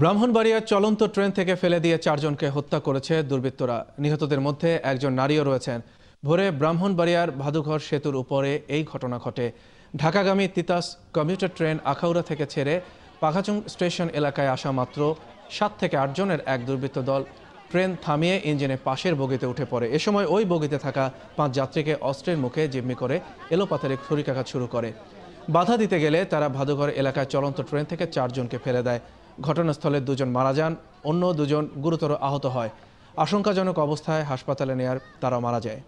ব্রাহ্মণবাড়িয়ার চলন্ত ট্রেন থেকে ফেলে দিয়ে চারজনকে হত্যা করেছে দুর্বৃত্তরা নিহতদের মধ্যে একজন নারীও রয়েছেন ভোরে ব্রাহ্মণবাড়িয়ার ভাদুঘর সেতুর উপরে এই ঘটনা ঘটে ঢাকাগামী তিতাস কমিউটার ট্রেন আখাউড়া থেকে ছেড়ে পাখাচুং স্টেশন এলাকায় আসা মাত্র সাত থেকে আটজনের এক দুর্বৃত্ত দল ট্রেন থামিয়ে ইঞ্জিনের পাশের বগিতে উঠে পড়ে এ সময় ওই বগিতে থাকা পাঁচ যাত্রীকে অস্ত্রের মুখে জিম্মি করে এলোপাতারে ছুরিকাঘাত শুরু করে বাধা দিতে গেলে তারা ভাদুঘর এলাকায় চলন্ত ট্রেন থেকে চারজনকে ফেলে দেয় ঘটনাস্থলে দুজন মারা যান অন্য দুজন গুরুতর আহত হয় আশঙ্কাজনক অবস্থায় হাসপাতালে নেয়ার তারা মারা যায়